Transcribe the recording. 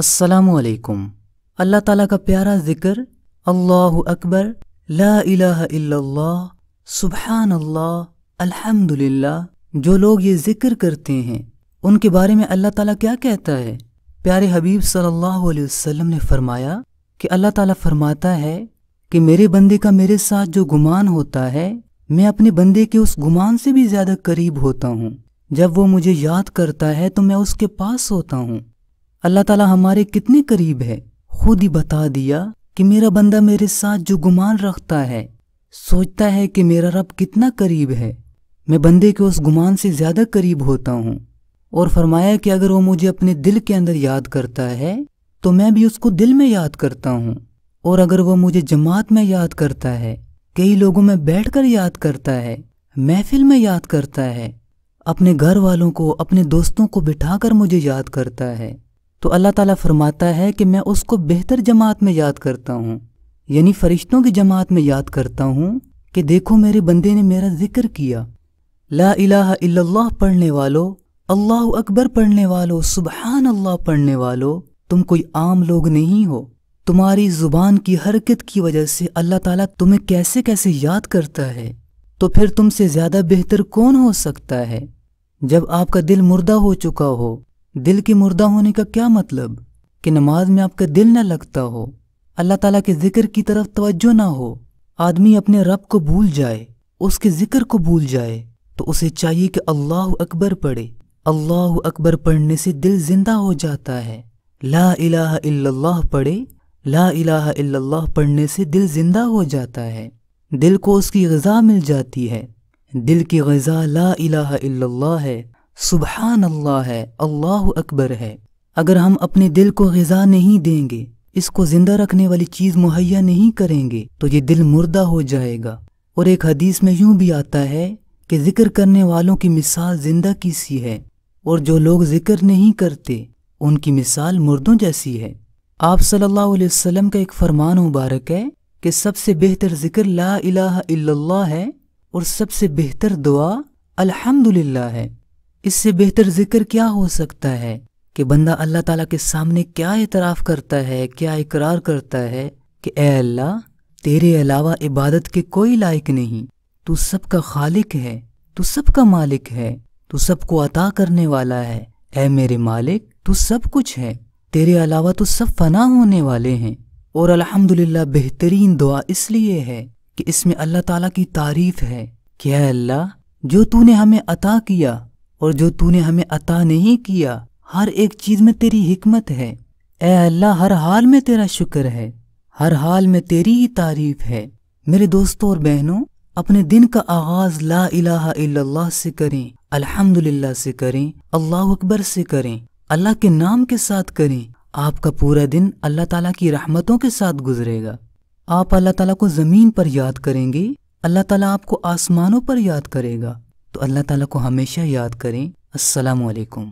असलकुम अल्लाह ताला का प्यारा ज़िक्र अल्लाह अकबर ला अल्लाह अल्हम्दुलिल्लाह जो लोग ये ज़िक्र करते हैं उनके बारे में अल्लाह ताला क्या कहता है प्यारे हबीब सल्लल्लाहु अलैहि वसल्लम ने फरमाया कि अल्लाह ताला फरमाता है कि मेरे बंदे का मेरे साथ जो गुमान होता है मैं अपने बंदे के उस गुमान से भी ज़्यादा करीब होता हूँ जब वो मुझे याद करता है तो मैं उसके पास होता हूँ अल्लाह ताला हमारे कितने करीब है खुद ही बता दिया कि मेरा बंदा मेरे साथ जो गुमान रखता है सोचता है कि मेरा रब कितना करीब है मैं बंदे के उस गुमान से ज़्यादा करीब होता हूँ और फरमाया कि अगर वो मुझे अपने दिल के अंदर याद करता है तो मैं भी उसको दिल में याद करता हूँ और अगर वो मुझे जमात में याद करता है कई लोगों में बैठकर याद करता है महफिल में याद करता है अपने घर वालों को अपने दोस्तों को बिठाकर मुझे याद करता है तो अल्लाह ताला फरमाता है कि मैं उसको बेहतर जमात में याद करता हूँ यानी फरिश्तों की जमात में याद करता हूँ कि देखो मेरे बंदे ने मेरा जिक्र किया ला इलाहा इल्लल्लाह पढ़ने वालों अल्लाह अकबर पढ़ने वालों सुबहान अल्लाह पढ़ने वालों तुम कोई आम लोग नहीं हो तुम्हारी ज़ुबान की हरकत की वजह से अल्लाह ताला तुम्हें कैसे कैसे याद करता है तो फिर तुमसे ज़्यादा बेहतर कौन हो सकता है जब आपका दिल मुर्दा हो चुका हो दिल की मुर्दा होने का क्या मतलब कि नमाज में आपका दिल न लगता हो अल्लाह ताला के जिक्र की तरफ तवज्जो ना हो आदमी अपने रब को भूल जाए उसके जिक्र को भूल जाए तो उसे चाहिए कि अल्लाह अकबर पढ़े अल्लाह अकबर पढ़ने से दिल जिंदा हो जाता है ला इलाह इल्लल्लाह पढ़े ला इलाह इल्लल्लाह पढ़ने से दिल जिंदा हो जाता है दिल को उसकी गज़ा मिल जाती है दिल की गज़ा ला इलाह इल्लल्लाह है सुबहान अल्लाह है अल्लाह अकबर है अगर हम अपने दिल को गज़ा नहीं देंगे इसको ज़िंदा रखने वाली चीज़ मुहैया नहीं करेंगे तो ये दिल मुर्दा हो जाएगा और एक हदीस में यूं भी आता है कि ज़िक्र करने वालों की मिसाल ज़िंदा की सी है और जो लोग ज़िक्र नहीं करते उनकी मिसाल मुर्दों जैसी है आप सल्लल्लाहु अलैहि वसल्लम का एक फरमान मुबारक है कि सबसे बेहतर ज़िक्र ला इलाहा इल्लल्लाह है और सबसे बेहतर दुआ अल्हम्दुलिल्लाह है इससे बेहतर जिक्र क्या हो सकता है कि बंदा अल्लाह ताला के सामने क्या इतराफ़ करता है क्या इकरार करता है कि ए अल्लाह तेरे अलावा इबादत के कोई लायक नहीं तू सबका खालिक है तू सबका मालिक है तू सबको अता करने वाला है ए मेरे मालिक तू सब कुछ है तेरे अलावा तो सब फना होने वाले हैं और अल्हम्दुलिल्लाह बेहतरीन दुआ इसलिए है कि इसमें अल्लाह ताला की तारीफ़ है क्या अल्लाह जो तूने हमें अता किया और जो तूने हमें अता नहीं किया हर एक चीज में तेरी हिकमत है ए अल्लाह हर हाल में तेरा शुक्र है हर हाल में तेरी ही तारीफ है मेरे दोस्तों और बहनों अपने दिन का आगाज ला इलाहा इल्लल्लाह से करें अल्हम्दुलिल्लाह से करें अल्लाह अकबर से करें अल्लाह के नाम के साथ करें आपका पूरा दिन अल्लाह ताला की रहमतों के साथ गुजरेगा आप अल्लाह ताला को ज़मीन पर याद करेंगे अल्लाह ताला आपको आसमानों पर याद करेगा तो अल्लाह ताला को हमेशा याद करें अस्सलाम वालेकुम